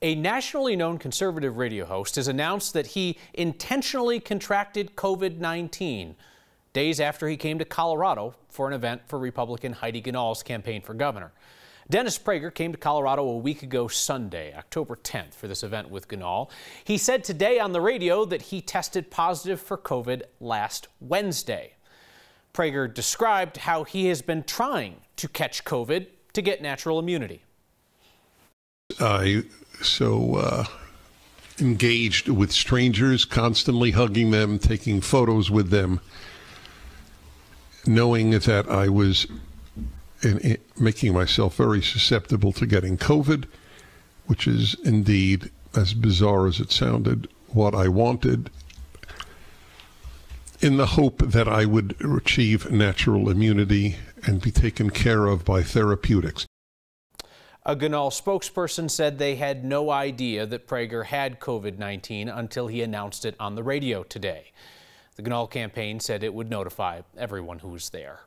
A nationally known conservative radio host has announced that he intentionally contracted COVID 19 days after he came to Colorado for an event for Republican Heidi Ganahl's campaign for governor. Dennis Prager came to Colorado a week ago Sunday, October 10th, for this event with Ganahl. He said today on the radio that he tested positive for COVID last Wednesday. Prager described how he has been trying to catch COVID to get natural immunity uh, so uh, engaged with strangers, constantly hugging them, taking photos with them, knowing that I was in, in, making myself very susceptible to getting COVID, which is indeed, as bizarre as it sounded, what I wanted. In the hope that I would achieve natural immunity and be taken care of by therapeutics. A Ganal spokesperson said they had no idea that Prager had COVID 19 until he announced it on the radio today. The Ganal campaign said it would notify everyone who was there.